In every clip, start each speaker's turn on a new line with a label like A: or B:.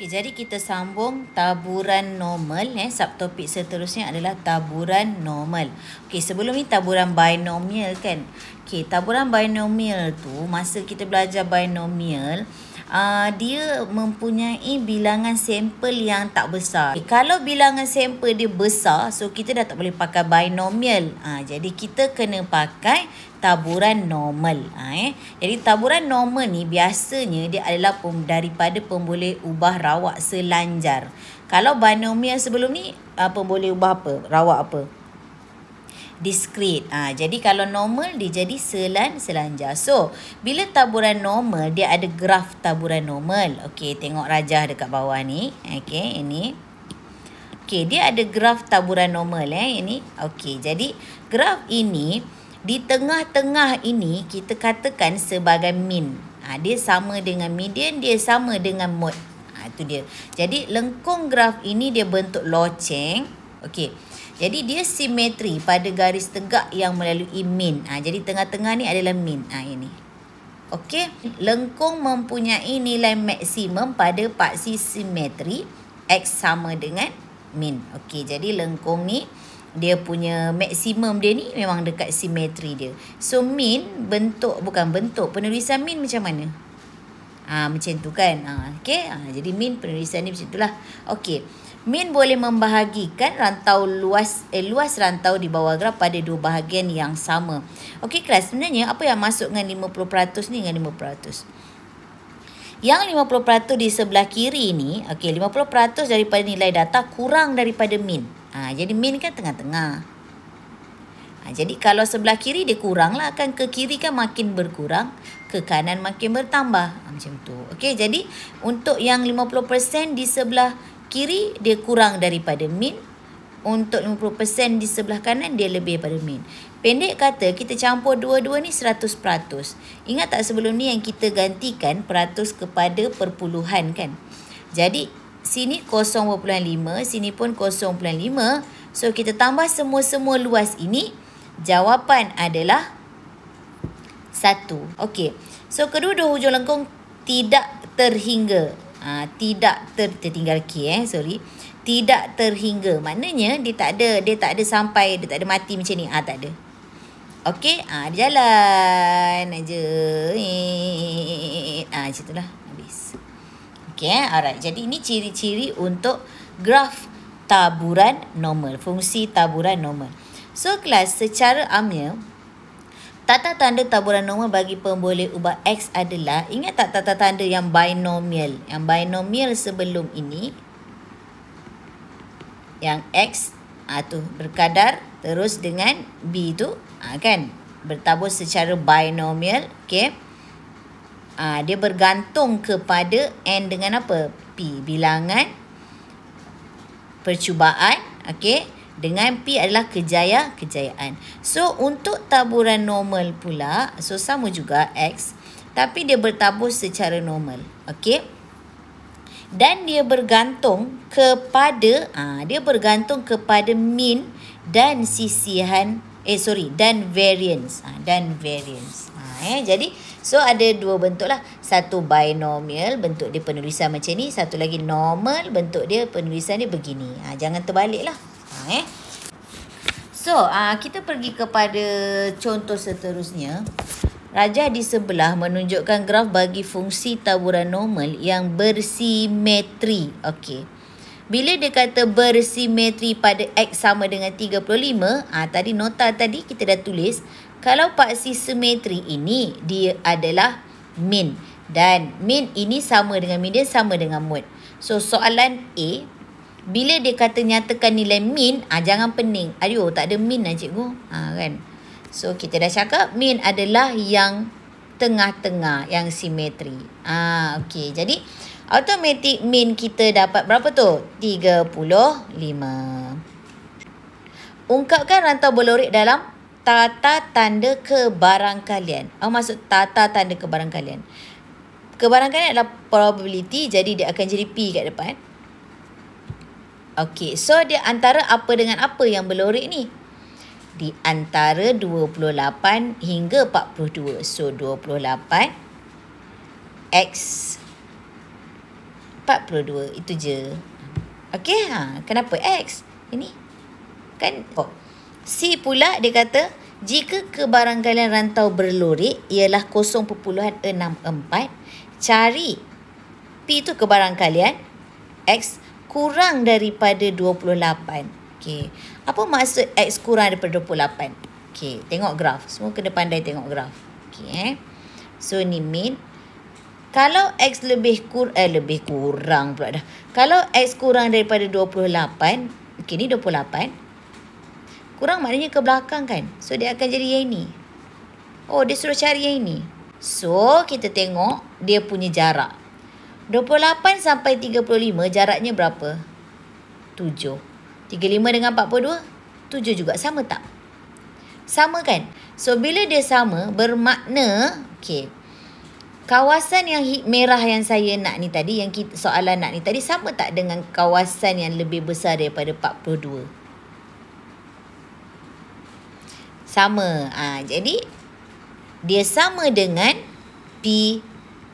A: Okay, jadi kita sambung taburan normal. Eh. Subtopik seterusnya adalah taburan normal. Okay, sebelum ni taburan binomial kan. Okay, taburan binomial tu masa kita belajar binomial uh, dia mempunyai bilangan sampel yang tak besar. Okay, kalau bilangan sampel dia besar, so kita dah tak boleh pakai binomial. Uh, jadi kita kena pakai taburan normal. Uh, eh. Jadi taburan normal ni biasanya dia adalah pem daripada pemboleh ubah rawak selanjar. Kalau binomial sebelum ni, uh, pemboleh ubah apa? Rawak apa? discrete. Ha, jadi kalau normal dia jadi selan-selanjar. So, bila taburan normal dia ada graf taburan normal. Okey, tengok rajah dekat bawah ni. Okey, ini. Okey, dia ada graf taburan normal eh ini. Okey, jadi graf ini di tengah-tengah ini kita katakan sebagai min. Ha, ah, dia sama dengan median, dia sama dengan mode. Ha, itu dia. Jadi lengkung graf ini dia bentuk loceng. Okey. Jadi dia simetri pada garis tegak yang melalui min. Ha, jadi tengah-tengah ni adalah min. Ha, ini. Okey. Lengkung mempunyai nilai maksimum pada paksi simetri. X sama dengan min. Okey. Jadi lengkung ni dia punya maksimum dia ni memang dekat simetri dia. So min bentuk bukan bentuk. Penulisan min macam mana? Ha, macam tu kan. Ha, Okey. Ha, jadi min penulisan ni macam tu lah. Okey. Min boleh membahagikan rantau luas eh, luas rantau di bawah graf pada dua bahagian yang sama. Okey kelas, sebenarnya apa yang masuk dengan 50% ni dengan 50%? Yang 50% di sebelah kiri ni, okey 50% daripada nilai data kurang daripada min. Ha, jadi min kan tengah-tengah. Ha, jadi kalau sebelah kiri dia kurang lah, akan ke kiri kan makin berkurang, ke kanan makin bertambah. Ha, macam tu. Okey, jadi untuk yang 50% di sebelah kiri dia kurang daripada min untuk 50% di sebelah kanan dia lebih daripada min pendek kata kita campur dua-dua ni 100% ingat tak sebelum ni yang kita gantikan peratus kepada perpuluhan kan jadi sini 0.5 sini pun 0.5 so kita tambah semua-semua luas ini jawapan adalah 1 okey so kedua-dua hujung lengkung tidak terhingga Ha, tidak ter, tertinggal ki eh sorry tidak terhingga maknanya dia tak ada dia tak ada sampai dia tak ada mati macam ni ah tak ada okey ah jalan aja eh, ah ha, lah habis Okay, eh? alright jadi ini ciri-ciri untuk graf taburan normal fungsi taburan normal so kelas secara amnya tata tanda taburan normal bagi pemboleh ubat X adalah ingat tak tata tanda yang binomial yang binomial sebelum ini yang X atau ah, ha, berkadar terus dengan B tu ha, kan bertabur secara binomial okay ha, ah, dia bergantung kepada n dengan apa p bilangan percubaan okey dengan P adalah kejaya kejayaan. So untuk taburan normal pula, so sama juga X tapi dia bertabur secara normal. okay? Dan dia bergantung kepada ah ha, dia bergantung kepada mean dan sisihan eh sorry dan variance ha, dan variance. Ha, eh jadi So ada dua bentuk lah Satu binomial bentuk dia penulisan macam ni Satu lagi normal bentuk dia penulisan dia begini ha, Jangan terbalik lah Ha, eh? So, uh, kita pergi kepada contoh seterusnya. Rajah di sebelah menunjukkan graf bagi fungsi taburan normal yang bersimetri. Okey. Bila dia kata bersimetri pada X sama dengan 35, ah tadi nota tadi kita dah tulis, kalau paksi simetri ini dia adalah min dan min ini sama dengan median sama dengan mod. So soalan A bila dia kata nyatakan nilai min, ah jangan pening. Aduh, tak ada min lah cikgu. Ha, kan? So, kita dah cakap min adalah yang tengah-tengah, yang simetri. Ah, okey. Jadi, automatic min kita dapat berapa tu? 35. Ungkapkan rantau bolorik dalam tata tanda kebarang kalian. Apa oh, maksud tata tanda kebarang kalian? Kebarang adalah probability, jadi dia akan jadi P kat depan. Okey, so dia antara apa dengan apa yang belorik ni? Di antara 28 hingga 42. So 28 x 42 itu je. Okey, ha, kenapa x? Ini kan oh. C pula dia kata jika kebarangkalian rantau berlorik ialah 0.64, cari P tu kebarangkalian x kurang daripada 28. Okey. Apa maksud x kurang daripada 28? Okey, tengok graf. Semua kena pandai tengok graf. Okey eh. So ni mean, kalau x lebih kur eh lebih kurang pula dah. Kalau x kurang daripada 28, okey ni 28. Kurang maknanya ke belakang kan. So dia akan jadi yang ini. Oh, dia suruh cari yang ini. So, kita tengok dia punya jarak. 28 sampai 35 jaraknya berapa? 7. 35 dengan 42? 7 juga. Sama tak? Sama kan? So, bila dia sama, bermakna... Okay. Kawasan yang merah yang saya nak ni tadi, yang kita, soalan nak ni tadi, sama tak dengan kawasan yang lebih besar daripada 42? Sama. Ha, jadi, dia sama dengan... P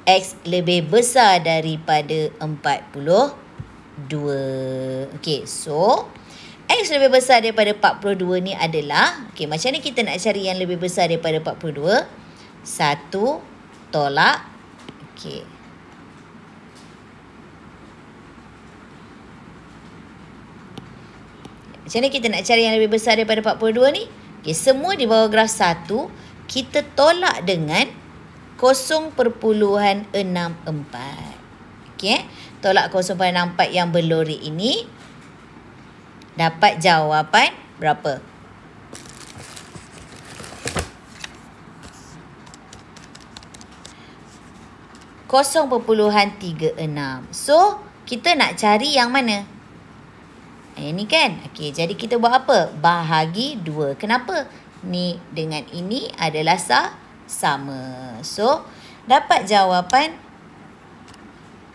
A: X lebih besar daripada 42. Okay, so X lebih besar daripada 42 ni adalah Okay, macam mana kita nak cari yang lebih besar daripada 42? 1 tolak Okay, Macam mana kita nak cari yang lebih besar daripada 42 ni? Okay, semua di bawah graf 1 Kita tolak dengan 0.64. Okey. Tolak 0.64 yang berlori ini. Dapat jawapan berapa? Kosong perpuluhan tiga enam. So, kita nak cari yang mana? Yang ni kan? Okey, jadi kita buat apa? Bahagi dua. Kenapa? Ni dengan ini adalah sah sama. So, dapat jawapan 0.18.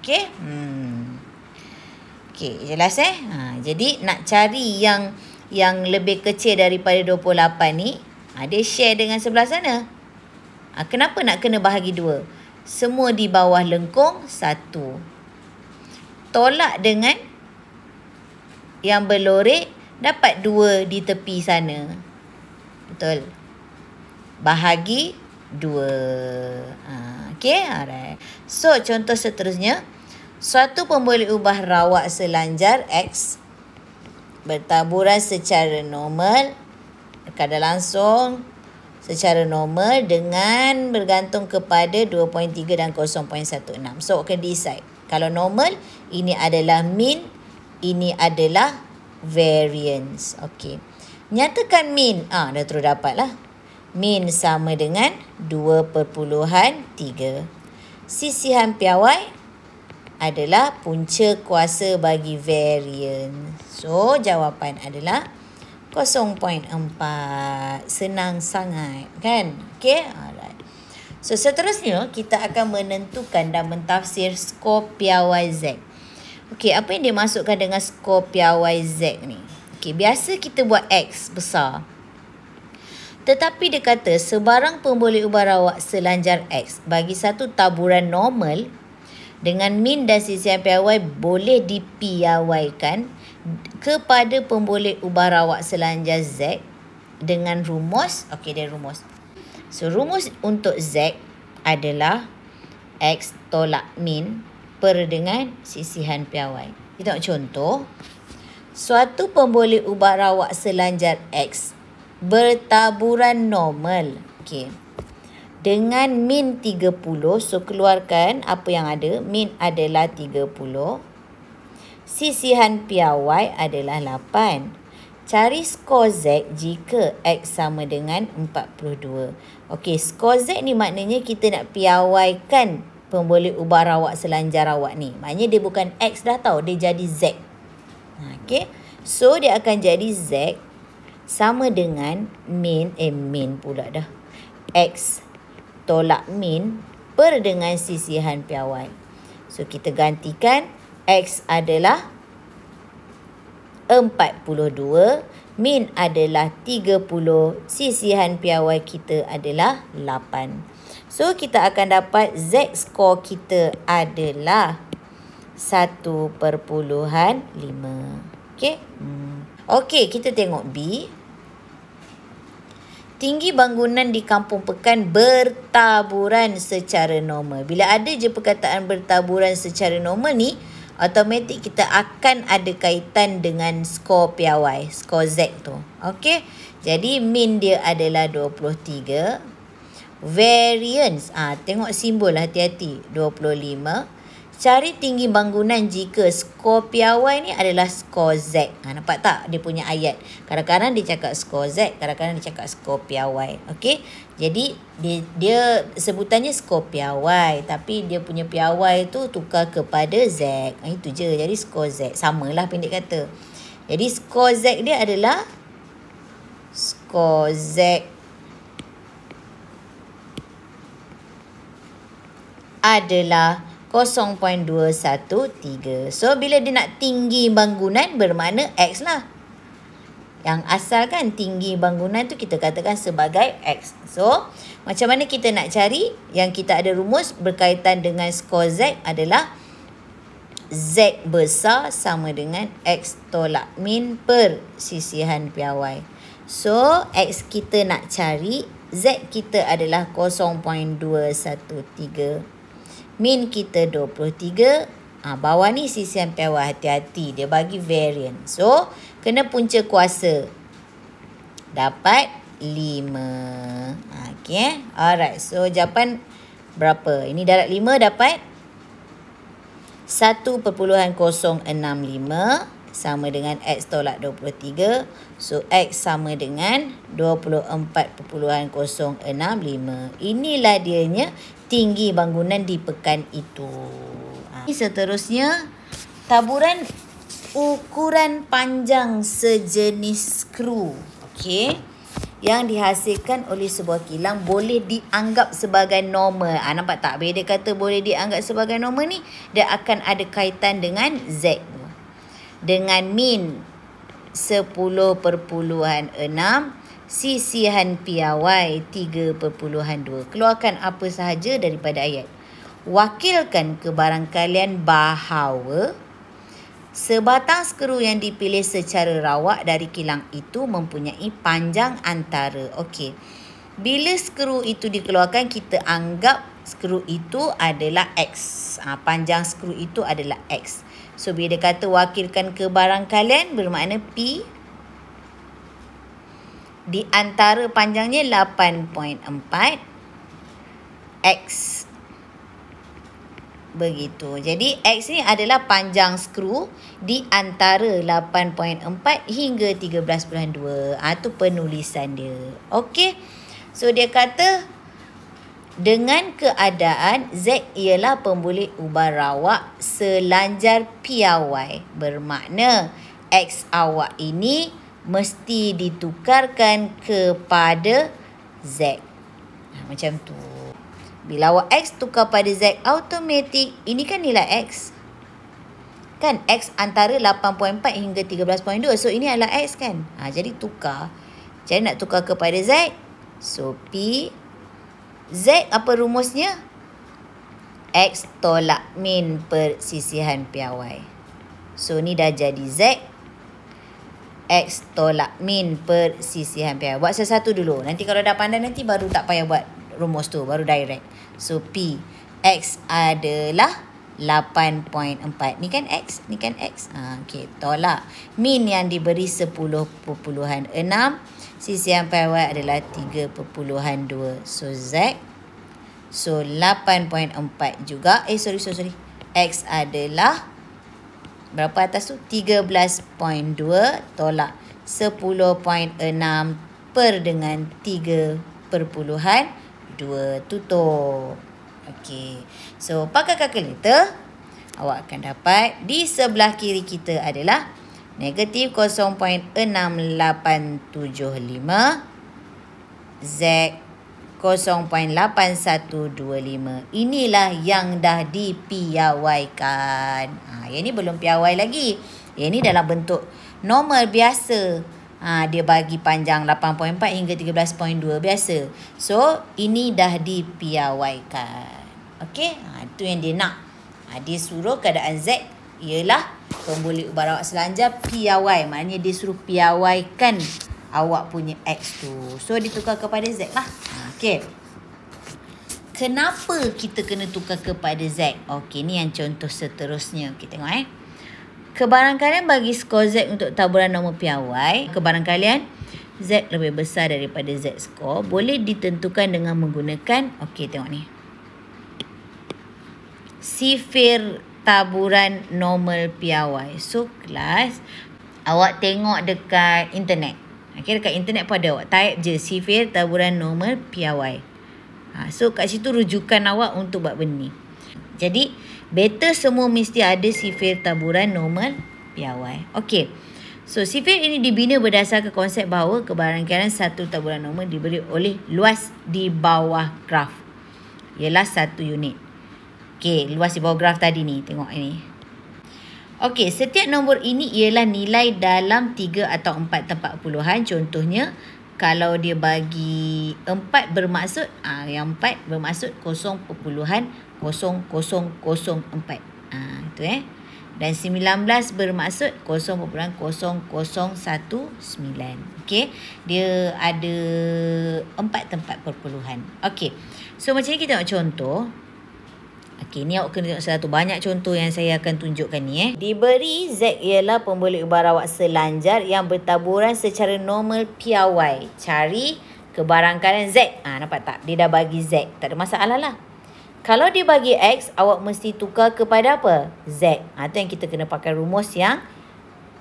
A: Okey? Hmm. Okey, jelas eh? Ha, jadi nak cari yang yang lebih kecil daripada 28 ni, ada ha, share dengan sebelah sana. Ha, kenapa nak kena bahagi dua? Semua di bawah lengkung satu. Tolak dengan yang berlorik 0.18 dapat dua di tepi sana. Betul. Bahagi dua. Ha, okay. Alright. So, contoh seterusnya. Suatu pemboleh ubah rawak selanjar X bertaburan secara normal kadar langsung secara normal dengan bergantung kepada 2.3 dan 0.16. So, akan decide. Kalau normal, ini adalah min, ini adalah variance. Okey. Nyatakan mean. Ah, dah terus dapat lah. Mean sama dengan 2.3. Sisihan piawai adalah punca kuasa bagi variance. So, jawapan adalah 0.4. Senang sangat. Kan? Okey. Alright. So, seterusnya kita akan menentukan dan mentafsir skor piawai Z. Okey, apa yang dia masukkan dengan skor piawai Z ni? Okey, biasa kita buat X besar. Tetapi dia kata sebarang pemboleh ubah rawak selanjar X bagi satu taburan normal dengan min dan sisian piawai boleh dipiawaikan kepada pemboleh ubah rawak selanjar Z dengan rumus. okey, dia rumus. So, rumus untuk Z adalah X tolak min per dengan sisihan piawai. Kita nak contoh. Suatu pemboleh ubat rawak selanjar X bertaburan normal. Okey. Dengan min 30, so keluarkan apa yang ada. Min adalah 30. Sisihan piawai adalah 8. Cari skor Z jika X sama dengan 42. Okey, skor Z ni maknanya kita nak piawaikan pemboleh ubah rawak selanjar rawak ni. Maknanya dia bukan X dah tau. Dia jadi Z. Ha, okay. So dia akan jadi Z sama dengan min. Eh min pula dah. X tolak min per dengan sisihan piawai. So kita gantikan. X adalah 42. Min adalah 30. Sisihan piawai kita adalah 8. So kita akan dapat Z score kita adalah 1.5. Okey. Hmm. Okey, kita tengok B. Tinggi bangunan di kampung pekan bertaburan secara normal. Bila ada je perkataan bertaburan secara normal ni, automatik kita akan ada kaitan dengan skor PY, skor Z tu. Okey. Jadi min dia adalah 23 variance. Ah, ha, tengok simbol hati-hati. 25. Cari tinggi bangunan jika skor piawai ni adalah skor Z. Ah, ha, nampak tak dia punya ayat. Kadang-kadang dia cakap skor Z, kadang-kadang dia cakap skor piawai. Okey. Jadi dia dia sebutannya skor piawai tapi dia punya piawai tu tukar kepada Z. Ah, ha, itu je. Jadi skor Z samalah pendek kata. Jadi skor Z dia adalah skor Z adalah 0.213. So bila dia nak tinggi bangunan bermakna X lah. Yang asal kan tinggi bangunan tu kita katakan sebagai X. So macam mana kita nak cari yang kita ada rumus berkaitan dengan skor Z adalah Z besar sama dengan X tolak min per sisihan piawai. So X kita nak cari Z kita adalah 0.213. Min kita 23. Ha, bawah ni sisian piawai hati-hati. Dia bagi variant. So, kena punca kuasa. Dapat 5. okay. Eh. Alright. So, jawapan berapa? Ini darat 5 dapat 1,065 sama dengan X tolak 23. So, X sama dengan 24,065. Inilah dianya tinggi bangunan di pekan itu. Ha. Ini seterusnya taburan ukuran panjang sejenis skru. Okey. Yang dihasilkan oleh sebuah kilang boleh dianggap sebagai normal. Ha, nampak tak? Bila dia kata boleh dianggap sebagai normal ni, dia akan ada kaitan dengan Z. Dengan min perpuluhan 10.6 sisihan piawai 3.2. Keluarkan apa sahaja daripada ayat. Wakilkan ke barang kalian bahawa sebatang skru yang dipilih secara rawak dari kilang itu mempunyai panjang antara. Okey. Bila skru itu dikeluarkan, kita anggap skru itu adalah X. Ha, panjang skru itu adalah X. So, bila dia kata wakilkan ke barang kalian, bermakna P di antara panjangnya 8.4 x begitu. Jadi x ni adalah panjang skru di antara 8.4 hingga 13.2. Ah ha, tu penulisan dia. Okey. So dia kata dengan keadaan z ialah pembulit ubah rawak selanjar piawai bermakna x awak ini mesti ditukarkan kepada Z. Ha, macam tu. Bila awak X tukar pada Z, automatic ini kan nilai X. Kan X antara 8.4 hingga 13.2. So ini adalah X kan. Ha, jadi tukar. Jadi nak tukar kepada Z. So P. Z apa rumusnya? X tolak min persisihan piawai. So ni dah jadi Z X tolak min per sisihan PI. Buat sesuatu dulu. Nanti kalau dah pandai nanti baru tak payah buat rumus tu. Baru direct. So P. X adalah 8.4. Ni kan X? Ni kan X? Ha, okay. Tolak. Min yang diberi 10.6. Sisihan PI adalah 3.2. So Z. So 8.4 juga. Eh sorry sorry sorry. X adalah 8.4 berapa atas tu? 13.2 tolak 10.6 per dengan 3 perpuluhan 2 tutup. Okey. So, pakai kalkulator, awak akan dapat di sebelah kiri kita adalah negatif 0.6875 Z 0.8125. Inilah yang dah dipiawaikan. Ha, yang ni belum piawai lagi. Yang ni dalam bentuk normal biasa. Ha, dia bagi panjang 8.4 hingga 13.2 biasa. So, ini dah dipiawaikan. Okey, itu yang dia nak. Ha, dia suruh keadaan Z ialah pembuli ubat awak selanjar piawai. Maknanya dia suruh piawaikan awak punya X tu. So, ditukar kepada Z lah. Ha. Okay. Kenapa kita kena tukar kepada Z? Okay, ni yang contoh seterusnya. Kita tengok eh. Kebarangkalian bagi skor Z untuk taburan nombor piawai. Kebarangkalian Z lebih besar daripada Z skor. Boleh ditentukan dengan menggunakan. Okay, tengok ni. Sifir taburan normal piawai. So, kelas. Awak tengok dekat internet. Okay, dekat internet pun ada awak. Type je sifir taburan normal PRY. Ha, so, kat situ rujukan awak untuk buat benda ni. Jadi, better semua mesti ada sifir taburan normal PRY. Okay. So, sifir ini dibina berdasarkan konsep bahawa kebarangkalan satu taburan normal diberi oleh luas di bawah graf. Ialah satu unit. Okay, luas di bawah graf tadi ni. Tengok ini. Okey, setiap nombor ini ialah nilai dalam 3 atau 4 tempat puluhan. Contohnya, kalau dia bagi 4 bermaksud, ah ha, yang 4 bermaksud 0.0004. Ha, itu eh. Dan 19 bermaksud 0.0019. Okey, dia ada 4 tempat perpuluhan. Okey, so macam ni kita nak contoh. Okey, ni awak kena tengok satu. Banyak contoh yang saya akan tunjukkan ni eh. Diberi Z ialah pembuluh ubara awak selanjar yang bertaburan secara normal piawai. Cari kebarangkalan Z. Ah ha, nampak tak? Dia dah bagi Z. Tak ada masalah lah. Kalau dia bagi X, awak mesti tukar kepada apa? Z. Ha, tu yang kita kena pakai rumus yang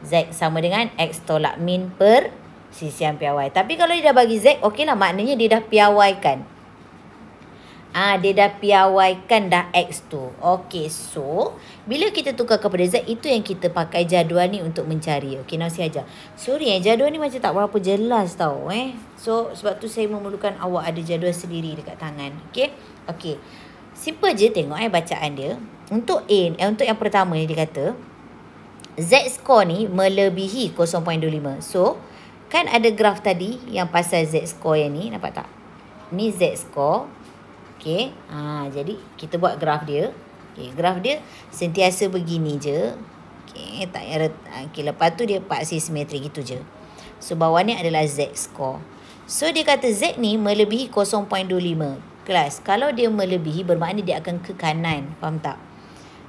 A: Z sama dengan X tolak min per sisian piawai. Tapi kalau dia dah bagi Z, lah. maknanya dia dah piawaikan. Ah, dia dah piawaikan dah X tu. Okay, so bila kita tukar kepada Z, itu yang kita pakai jadual ni untuk mencari. Okay, nasi aja. Sorry, eh, jadual ni macam tak berapa jelas tau. Eh. So, sebab tu saya memerlukan awak ada jadual sendiri dekat tangan. Okay? Okay. Simple je tengok eh, bacaan dia. Untuk A, eh, untuk yang pertama ni dia kata, Z score ni melebihi 0.25. So, kan ada graf tadi yang pasal Z score yang ni. Nampak tak? Ni Z score. Okey. Ha jadi kita buat graf dia. Okey, graf dia sentiasa begini je. Okey, tak ada ha, okay, lepas tu dia paksi simetri gitu je. So bawah ni adalah z score. So dia kata z ni melebihi 0.25. Kelas, kalau dia melebihi bermakna dia akan ke kanan. Faham tak?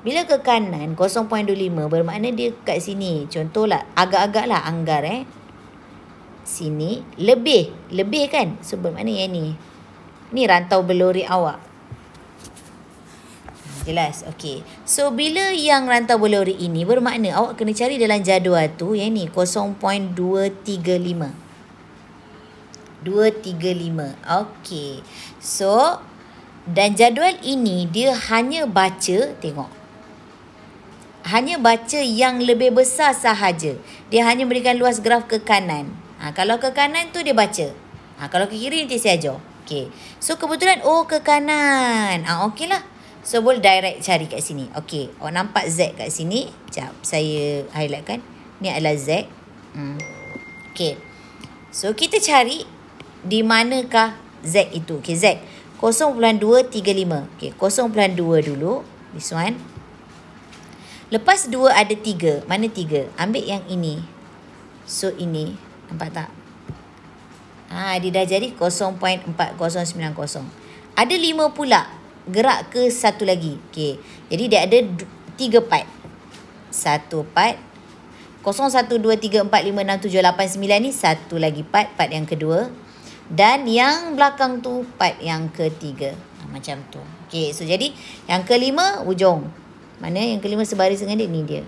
A: Bila ke kanan 0.25 bermakna dia kat sini. Contoh lah, agak agak lah anggar eh. Sini lebih, lebih kan? So bermakna yang ni Ni rantau berlori awak. Jelas. Okey. So bila yang rantau berlori ini bermakna awak kena cari dalam jadual tu yang ni 0.235. 235. Okey. So dan jadual ini dia hanya baca tengok. Hanya baca yang lebih besar sahaja. Dia hanya berikan luas graf ke kanan. Ha, kalau ke kanan tu dia baca. Ha, kalau ke kiri nanti saya ajar. Okay. So kebetulan O oh, ke kanan. Ah, okay lah. So boleh direct cari kat sini. Okay. Awak oh, nampak Z kat sini. Sekejap. Saya highlight kan. Ni adalah Z. Hmm. Okay. So kita cari di manakah Z itu. Okay Z. 0.235. Okay. 0.2 dulu. This one. Lepas 2 ada 3. Mana 3? Ambil yang ini. So ini. Nampak tak? 0.2. Ha, dia dah jadi 0.4090. Ada lima pula. Gerak ke satu lagi. Okay. Jadi dia ada tiga part. satu part. 0, 1, 2, 3, 4, 5, 6, 7, 8, 9 ni satu lagi part. Part yang kedua. Dan yang belakang tu part yang ketiga. Ha, macam tu. Okay. So jadi yang kelima ujung. Mana yang kelima sebaris dengan dia? Ni dia.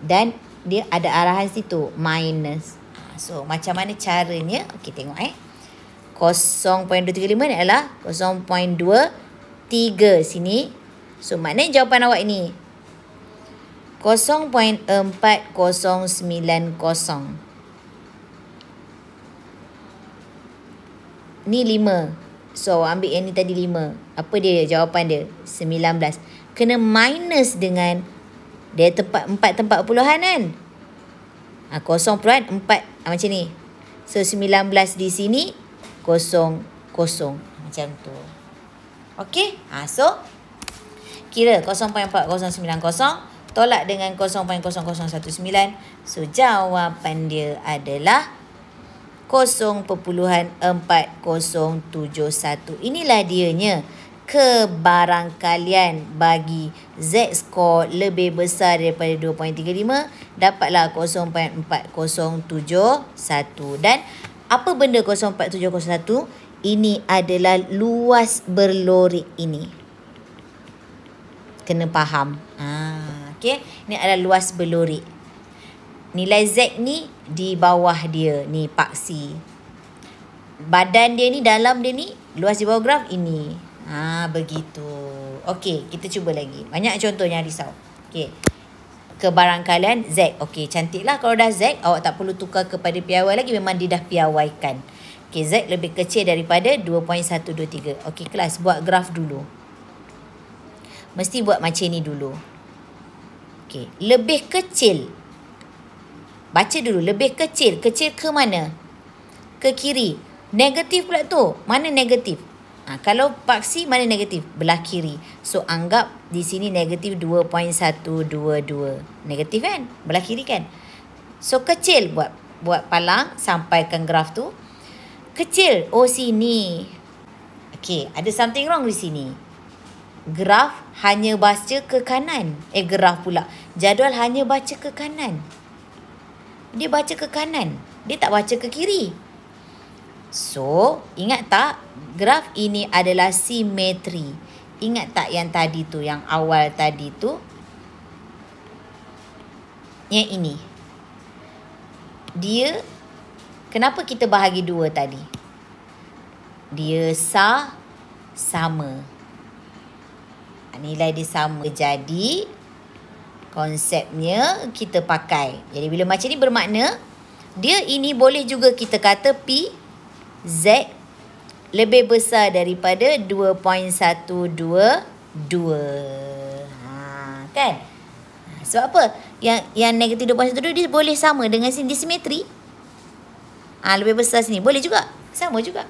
A: Dan dia ada arahan situ. Minus. So macam mana caranya? Okey tengok eh. 0.235 ni adalah 0.23 sini. So mana jawapan awak ini? 0.4090. Ni 5. So ambil yang ni tadi 5. Apa dia jawapan dia? 19. Kena minus dengan dia tempat 4 tempat puluhan kan? 0.4 ah, ah, macam ni. So 19 di sini kosong kosong macam tu. Okey. Ha so kira 0.4090 tolak dengan 0.0019. So jawapan dia adalah 0.4071. Inilah dianya kebarangkalian bagi Z score lebih besar daripada 2.35 dapatlah 0.4071 dan apa benda 0.4701 ini adalah luas berlorik ini kena faham ah, ha, okay. ini adalah luas berlorik nilai Z ni di bawah dia ni paksi badan dia ni dalam dia ni luas di bawah graf ini Ha begitu. Okey, kita cuba lagi. Banyak contoh yang risau. Okey. Kebarangkalan Z. Okey, cantiklah kalau dah Z, awak tak perlu tukar kepada piawai lagi memang dia dah piawaikan. Okey, Z lebih kecil daripada 2.123. Okey, kelas buat graf dulu. Mesti buat macam ni dulu. Okey, lebih kecil. Baca dulu lebih kecil. Kecil ke mana? Ke kiri. Negatif pula tu. Mana negatif? Ha, kalau paksi mana negatif? Belah kiri. So anggap di sini negatif 2.122. Negatif kan? Belah kiri kan? So kecil buat buat palang sampaikan graf tu. Kecil. Oh sini. Okay. Ada something wrong di sini. Graf hanya baca ke kanan. Eh graf pula. Jadual hanya baca ke kanan. Dia baca ke kanan. Dia tak baca ke kiri. So, ingat tak graf ini adalah simetri. Ingat tak yang tadi tu, yang awal tadi tu? Yang ini. Dia, kenapa kita bahagi dua tadi? Dia sah sama. Nilai dia sama. Jadi, konsepnya kita pakai. Jadi, bila macam ni bermakna, dia ini boleh juga kita kata P. Z lebih besar daripada 2.122. Ha, kan? Ha, sebab apa? Yang yang negatif 2.122 dia boleh sama dengan sini. Dia simetri. Ha, lebih besar sini. Boleh juga. Sama juga.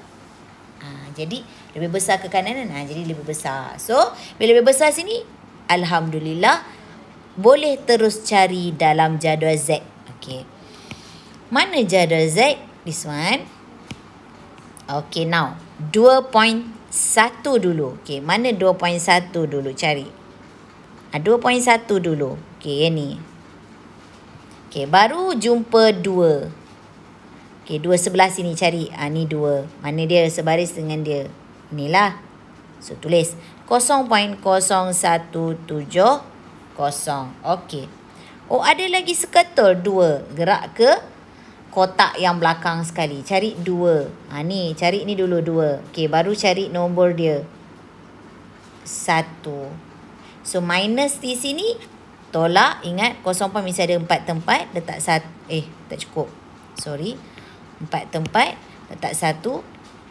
A: Ha, jadi lebih besar ke kanan. Ha, jadi lebih besar. So, bila lebih besar sini, Alhamdulillah, boleh terus cari dalam jadual Z. Okay. Mana jadual Z? This one. Okay, now 2.1 dulu. Okay, mana 2.1 dulu cari? Ha, ah, 2.1 dulu. Okay, yang ni. Okay, baru jumpa 2. Okay, 2 sebelah sini cari. Ha, ni 2. Mana dia sebaris dengan dia? Inilah. So, tulis. 0.0170. Okay. Oh, ada lagi seketul 2. Gerak ke? kotak yang belakang sekali. Cari dua. Ha, ni, cari ni dulu dua. Okay, baru cari nombor dia. Satu. So, minus di sini, tolak. Ingat, kosong pun mesti ada empat tempat. Letak satu. Eh, tak cukup. Sorry. Empat tempat. Letak satu.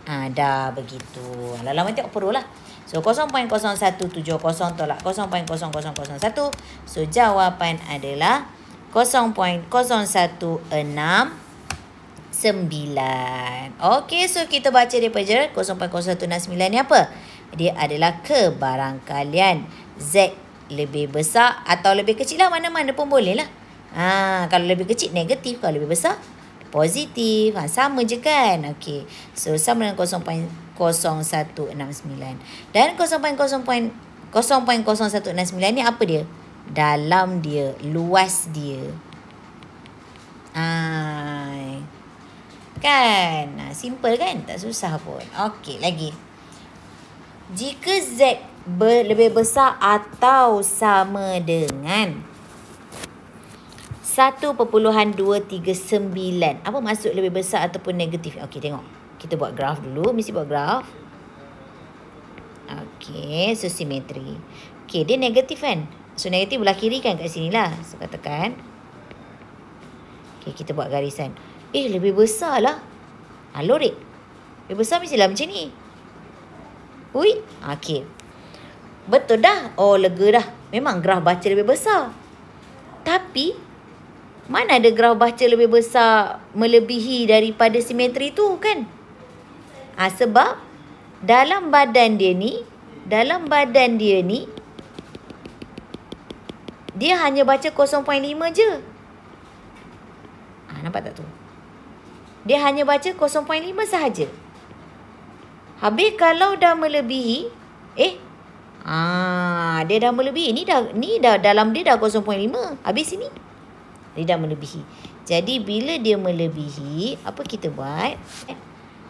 A: Ha, dah begitu. Lama-lama tengok perlu lah. So, 0.0170 tolak 0.0001. So, jawapan adalah 0.0167 sembilan. Okey, so kita baca dia jerat 0.019 ni apa? Dia adalah kebarangkalian Z lebih besar atau lebih kecil lah mana-mana pun boleh lah. Ha, kalau lebih kecil negatif, kalau lebih besar positif. Ha, sama je kan? Okey, so sama dengan 0.0169. Dan 0.0169 ni apa dia? Dalam dia, luas dia. Ah. Kan? Ah, simple kan? Tak susah pun. Okey, lagi. Jika Z ber, lebih besar atau sama dengan 1.239. Apa maksud lebih besar ataupun negatif? Okey, tengok. Kita buat graf dulu. Mesti buat graf. Okey, so simetri. Okey, dia negatif kan? So, negatif belah kiri kan kat sini lah. So, katakan. Okey, kita buat garisan. Eh, lebih besar lah. Ha, ah, lorik. Lebih besar mestilah macam ni. Ui. Okay. Betul dah. Oh, lega dah. Memang graf baca lebih besar. Tapi, mana ada graf baca lebih besar melebihi daripada simetri tu kan? Ha, sebab, dalam badan dia ni, dalam badan dia ni, dia hanya baca 0.5 je. Ha, nampak tak tu? 0.5 dia hanya baca 0.5 sahaja. Habis kalau dah melebihi, eh, ah dia dah melebihi. Ni dah ni dah dalam dia dah 0.5. Habis sini, dia dah melebihi. Jadi, bila dia melebihi, apa kita buat?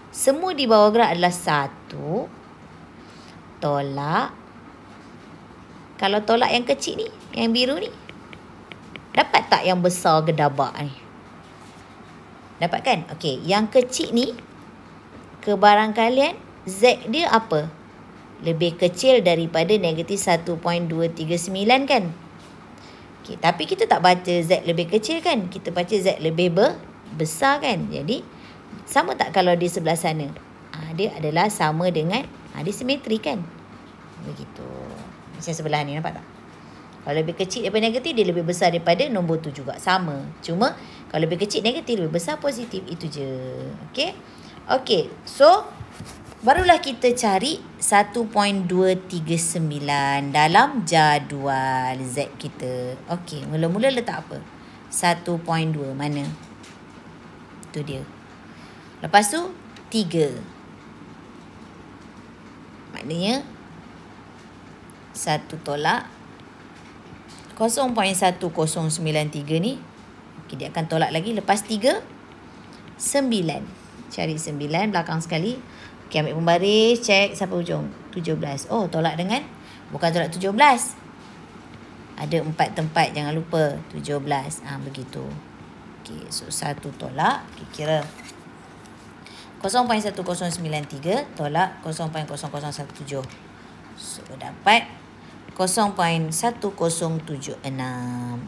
A: Semua di bawah gerak adalah 1. Tolak. Kalau tolak yang kecil ni, yang biru ni. Dapat tak yang besar gedabak ni? Dapat kan? Okey, yang kecil ni kebarang kalian Z dia apa? Lebih kecil daripada negatif 1.239 kan? Okey, tapi kita tak baca Z lebih kecil kan? Kita baca Z lebih ber besar kan? Jadi, sama tak kalau di sebelah sana? Ha, dia adalah sama dengan ha, dia simetri kan? Begitu. Macam sebelah ni nampak tak? Kalau lebih kecil daripada negatif, dia lebih besar daripada nombor tu juga. Sama. Cuma, kalau lebih kecil negatif, lebih besar positif. Itu je. Okay. Okay. So, barulah kita cari 1.239 dalam jadual Z kita. Okay. Mula-mula letak apa? 1.2. Mana? Itu dia. Lepas tu, 3. Maknanya, 1 tolak. 0.1093 ni Okey, dia akan tolak lagi. Lepas tiga sembilan, Cari sembilan belakang sekali. Okey, ambil pembaris. Cek sampai hujung. belas. Oh, tolak dengan? Bukan tolak tujuh belas. Ada empat tempat. Jangan lupa. 17. Ah ha, begitu. Okay, so 1 tolak. Okey, kira. 0.1093 tolak 0.0017. So, dapat 0.0017. 0.1076.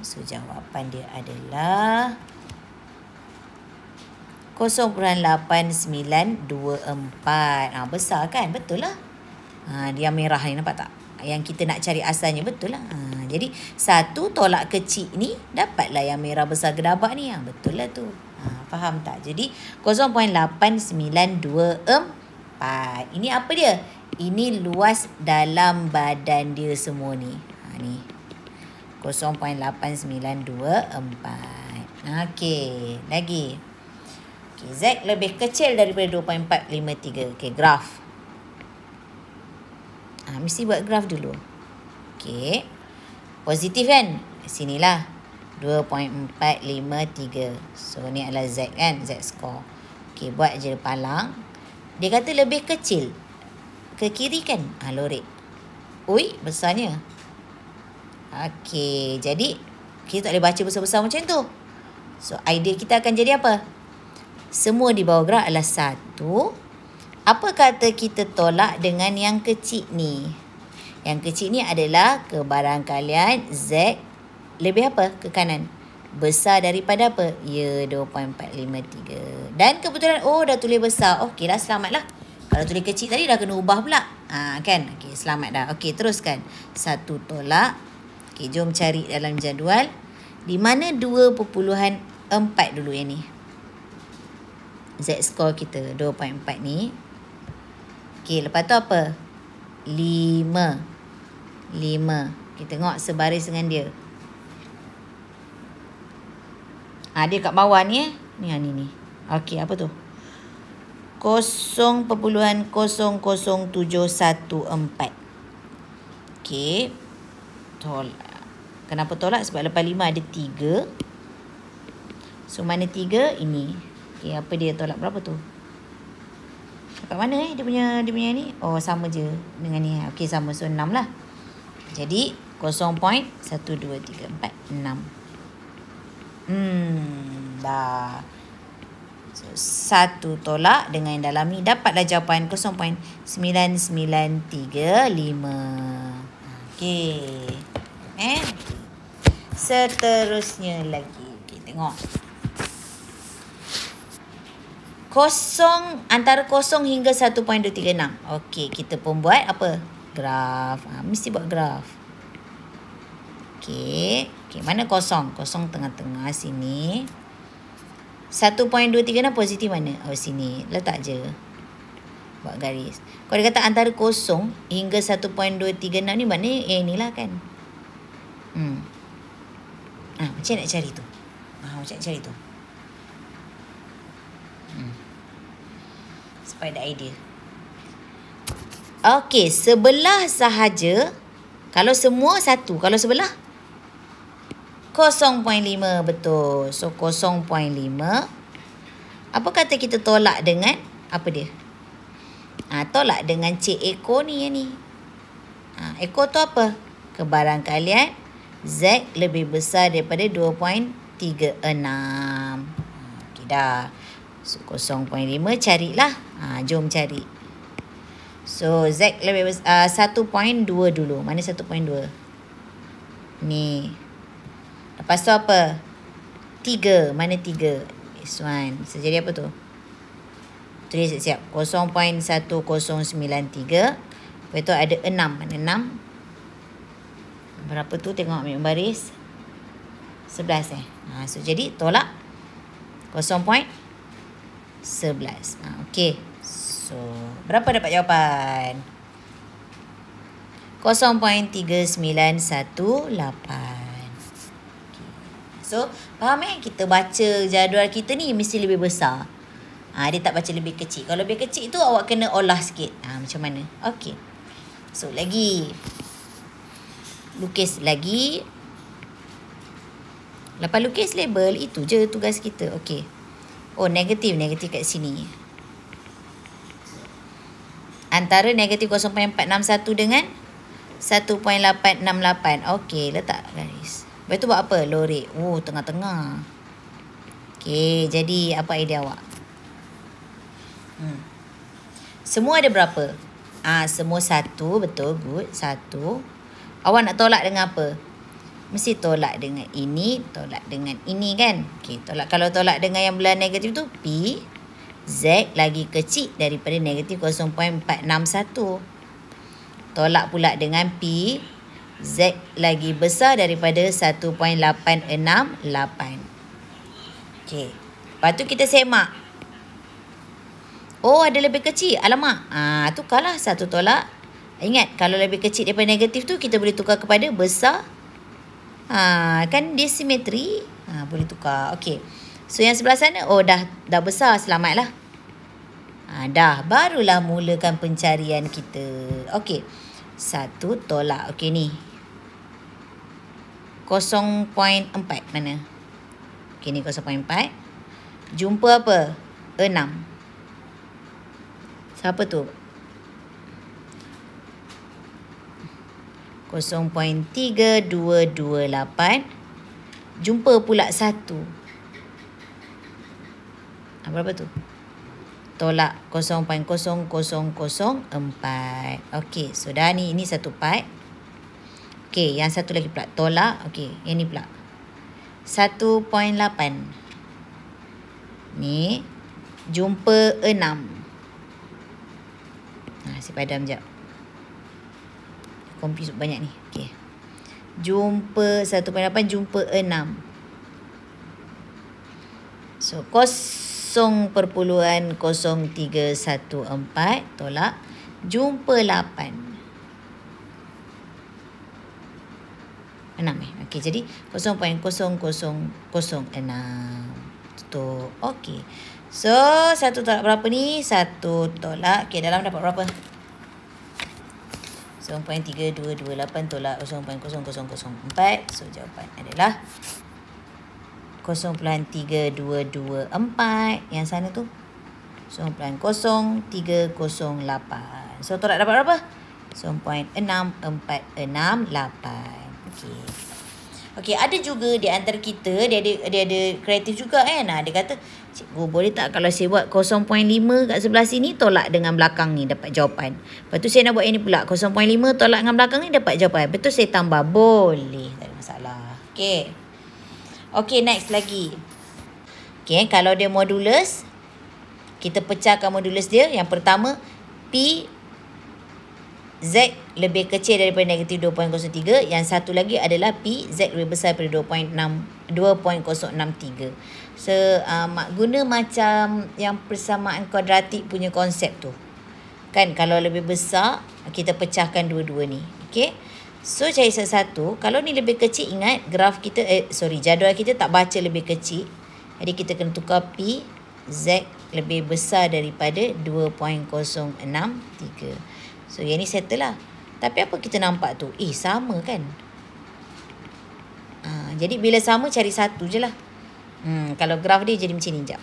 A: So jawapan dia adalah 0.8924. Ha, ah, besar kan? Betul lah. Ha, dia merah ni nampak tak? Yang kita nak cari asalnya betul lah. Ha, jadi satu tolak kecil ni dapatlah yang merah besar gedabak ni. Ha, betul lah tu. Ha, faham tak? Jadi 0.8924. Ini apa dia? ini luas dalam badan dia semua ni. Ha ni. 0.8924. Okey, lagi. Okay, Z lebih kecil daripada 2.453. Okey, graf. Ha, mesti buat graf dulu. Okey. Positif kan? Sinilah. 2.453. So, ni adalah Z kan? Z score. Okey, buat je palang. Dia kata lebih kecil ke kiri kan? Ha, lorik. Ui, besarnya. Okey, jadi kita tak boleh baca besar-besar macam tu. So, idea kita akan jadi apa? Semua di bawah graf adalah satu. Apa kata kita tolak dengan yang kecil ni? Yang kecil ni adalah kebarangkalian Z lebih apa ke kanan? Besar daripada apa? Ya, 2.453. Dan kebetulan, oh dah tulis besar. Okey dah selamatlah. Kalau tulis kecil tadi dah kena ubah pula. Ha, kan? Okey, selamat dah. Okey, teruskan. Satu tolak. Okey, jom cari dalam jadual. Di mana 2.4 dulu yang ni? Z-score kita 2.4 ni. Okey, lepas tu apa? 5. 5. Kita tengok sebaris dengan dia. Ha, dia kat bawah ni eh. Ni yang ni ni. Okey, apa tu? 0.00714. Okey. Tolak. Kenapa tolak? Sebab lepas lima ada tiga So mana 3? Ini. Okey, apa dia tolak berapa tu? Dekat mana eh dia punya dia punya ni? Oh, sama je dengan ni. Okey, sama so enam lah. Jadi 0.12346. Hmm, dah satu tolak dengan yang dalam ni dapatlah jawapan 0.9935. Okey. Eh. Seterusnya lagi. Okey, tengok. Kosong antara kosong hingga 1.236. Okey, kita pun buat apa? Graf. Ha, mesti buat graf. Okey. Okey, mana kosong? Kosong tengah-tengah sini. 1.236 positif mana? Oh sini. Letak je. Buat garis. Kau dia kata antara kosong hingga 1.236 ni mana? A ni lah kan. Hmm. Ha, macam nak cari tu? Ha, macam nak cari tu? Hmm. Supaya ada idea. Okay sebelah sahaja. Kalau semua satu. Kalau Sebelah. 0.5 betul. So 0.5. Apa kata kita tolak dengan apa dia? Ha, tolak dengan c Eko ni ya ni. Ha, Eko tu apa? Kebarang kalian Z lebih besar daripada 2.36. Okey dah. So 0.5 carilah. Ha, jom cari. So Z lebih besar uh, 1.2 dulu. Mana 1.2? Ni. Pasal apa? Tiga. Mana tiga? This one. So, jadi apa tu? Tulis siap-siap. 0.1093. Lepas tu ada enam. Mana enam? Berapa tu? Tengok ambil baris. Sebelas eh. Ha, so, jadi tolak. 0.11. Ha, okay. So, berapa dapat jawapan? 0.3918. So faham eh kita baca jadual kita ni mesti lebih besar ha, Dia tak baca lebih kecil Kalau lebih kecil tu awak kena olah sikit ha, Macam mana Okay So lagi Lukis lagi Lepas lukis label itu je tugas kita Okay Oh negatif negatif kat sini Antara negatif 0.461 dengan 1.868 Okey, letak garis Lepas tu buat apa? Lorik. Oh, tengah-tengah. Okay, jadi apa idea awak? Hmm. Semua ada berapa? Ah, Semua satu, betul. Good. Satu. Awak nak tolak dengan apa? Mesti tolak dengan ini, tolak dengan ini kan? Okay, tolak. Kalau tolak dengan yang belah negatif tu, P, Z lagi kecil daripada negatif 0.461. Tolak pula dengan P, Z lagi besar daripada 1.868. Okey. Lepas tu kita semak. Oh, ada lebih kecil. Alamak. Ah, tukarlah satu tolak. Ingat, kalau lebih kecil daripada negatif tu, kita boleh tukar kepada besar. Ah, kan dia simetri. Ah, boleh tukar. Okey. So, yang sebelah sana, oh dah dah besar. Selamatlah. Ah, dah. Barulah mulakan pencarian kita. Okey. Satu tolak. Okey ni. 0.4 mana? Okey ni 0.4. Jumpa apa? 6. Siapa tu? 0.3228. Jumpa pula 1. Berapa tu? Tolak 0.0004. Okey, so dah ni ini satu part. Okey, yang satu lagi pula. Tolak. Okey, yang ni pula. 1.8. Ni. Jumpa 6. Nah, si padam jap. Kompi banyak ni. Okey. Jumpa 1.8, jumpa 6. So, kosong perpuluhan tiga satu empat tolak jumpa lapan. enam eh. Okey, jadi 0.0006 untuk okey. So, satu tolak berapa ni? Satu tolak. Okey, dalam dapat berapa? 0.3228 tolak 0.0004. So, jawapan adalah 0.3224. Yang sana tu 0.0308. So, tolak dapat berapa? 0.6468. Okey. Okey, ada juga di antara kita dia ada dia ada kreatif juga kan. Ha, dia kata, "Cikgu, boleh tak kalau saya buat 0.5 kat sebelah sini tolak dengan belakang ni dapat jawapan." Lepas tu saya nak buat yang ni pula, 0.5 tolak dengan belakang ni dapat jawapan. Betul saya tambah. Boleh, tak ada masalah. Okey. Okey, next lagi. Okey, eh, kalau dia modulus kita pecahkan modulus dia. Yang pertama, P Z lebih kecil daripada negatif 2.03 Yang satu lagi adalah P Z lebih besar daripada 2.6 2.063 So uh, guna macam yang persamaan kuadratik punya konsep tu Kan kalau lebih besar kita pecahkan dua-dua ni Okay So cari satu Kalau ni lebih kecil ingat graf kita eh, Sorry jadual kita tak baca lebih kecil Jadi kita kena tukar P Z lebih besar daripada 2.063 So yang ni settle lah Tapi apa kita nampak tu Eh sama kan ha, Jadi bila sama cari satu je lah hmm, Kalau graf dia jadi macam ni jap.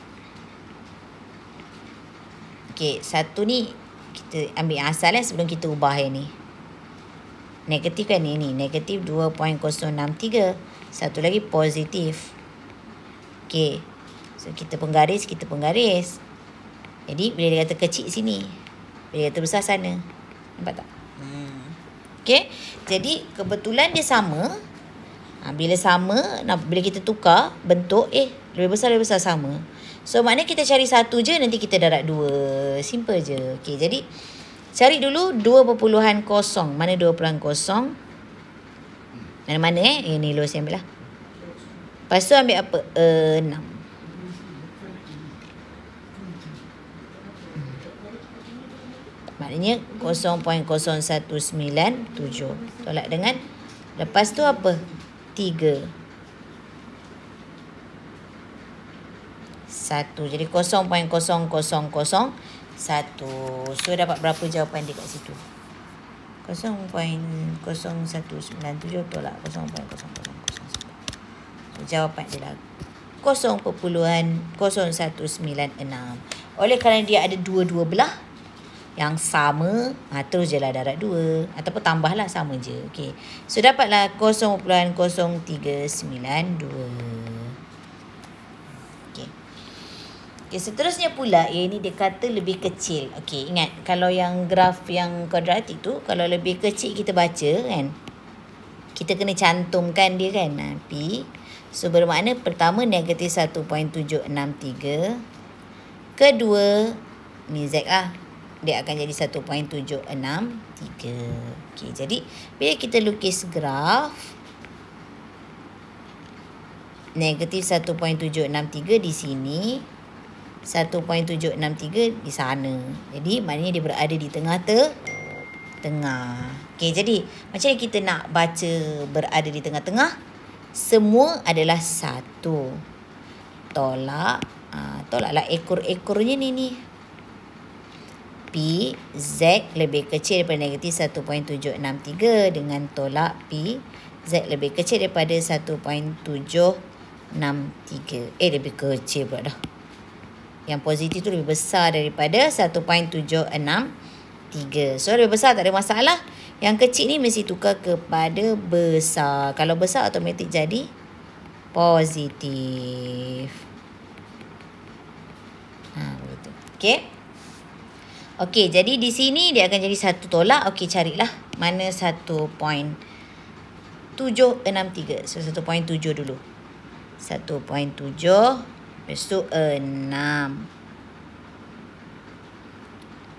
A: Okay satu ni Kita ambil asal lah sebelum kita ubah yang ni Negatif kan ni, ni. Negatif 2.063 Satu lagi positif Okay So kita penggaris Kita penggaris Jadi bila dia kata kecil sini Bila dia kata besar sana Nampak tak? Hmm. Okay. Jadi kebetulan dia sama. Ha, bila sama, Nak bila kita tukar bentuk, eh lebih besar lebih besar sama. So maknanya kita cari satu je nanti kita darat dua. Simple je. Okay. Jadi cari dulu dua perpuluhan kosong. Mana dua perpuluhan kosong? Mana-mana eh? Ini lo saya ambil lah. Lepas tu ambil apa? Enam. Uh, maknanya 0.0197 tolak dengan lepas tu apa 3 1 jadi 0.0001 so dapat berapa jawapan dia kat situ 0.0197 tolak 0.0001 so, jawapan dia lah 0.0196 oleh kerana dia ada dua-dua belah yang sama ha, terus jelah darat 2 ataupun lah sama je okey so dapatlah 0.03392 Okay, seterusnya pula ya eh, ini dia kata lebih kecil. Okey, ingat kalau yang graf yang kuadratik tu kalau lebih kecil kita baca kan. Kita kena cantumkan dia kan. Ha, P. So bermakna pertama negatif 1.763. Kedua ni Z lah dia akan jadi 1.763. Okey, jadi bila kita lukis graf negatif 1.763 di sini, 1.763 di sana. Jadi maknanya dia berada di tengah te tengah. Okey, jadi macam mana kita nak baca berada di tengah-tengah? Semua adalah satu. Tolak. Ha, tolaklah ekor-ekornya ni ni pi z lebih kecil daripada negatif 1.763 dengan tolak pi z lebih kecil daripada 1.763. Eh, lebih kecil pula dah. Yang positif tu lebih besar daripada 1.763. So, lebih besar tak ada masalah. Yang kecil ni mesti tukar kepada besar. Kalau besar, automatik jadi positif. Ha, begitu. Okay. Okey, jadi di sini dia akan jadi satu tolak. Okey, carilah mana satu point tujuh enam tiga. So, satu point tujuh dulu. Satu point tujuh. Lepas tu enam.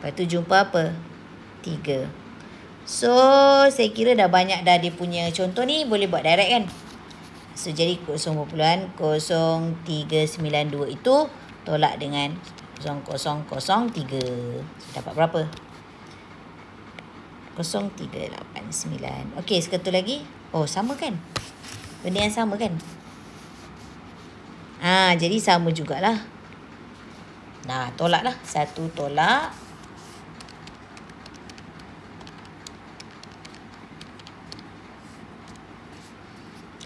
A: Lepas tu jumpa apa? Tiga. So, saya kira dah banyak dah dia punya contoh ni. Boleh buat direct kan? So, jadi kosong berpuluhan. Kosong tiga sembilan dua itu tolak dengan 0003 Dapat berapa? 0389 Okey, satu lagi Oh, sama kan? Benda yang sama kan? Ah, jadi sama jugalah Nah, tolak lah Satu tolak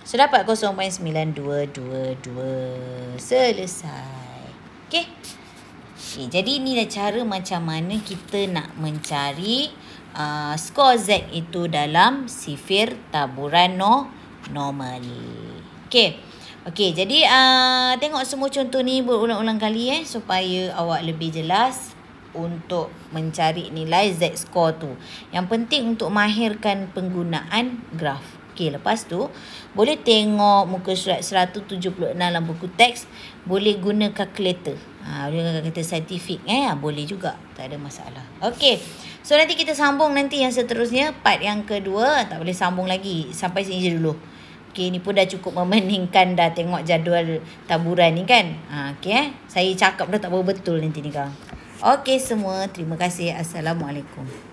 A: So, dapat 0.9222 Selesai Okay, jadi inilah cara macam mana kita nak mencari uh, skor Z itu dalam sifir taburan no normal. Okay. Okay, jadi uh, tengok semua contoh ni berulang-ulang kali eh supaya awak lebih jelas untuk mencari nilai Z-score tu. Yang penting untuk mahirkan penggunaan graf. Okey, lepas tu boleh tengok muka surat 176 dalam buku teks, boleh guna kalkulator. Ha, boleh guna kalkulator saintifik eh, ha, boleh juga. Tak ada masalah. Okey. So nanti kita sambung nanti yang seterusnya part yang kedua, tak boleh sambung lagi. Sampai sini je dulu. Okey, ni pun dah cukup memeningkan dah tengok jadual taburan ni kan. Ha, okey eh. Saya cakap dah tak betul nanti ni kau. Okey semua, terima kasih. Assalamualaikum.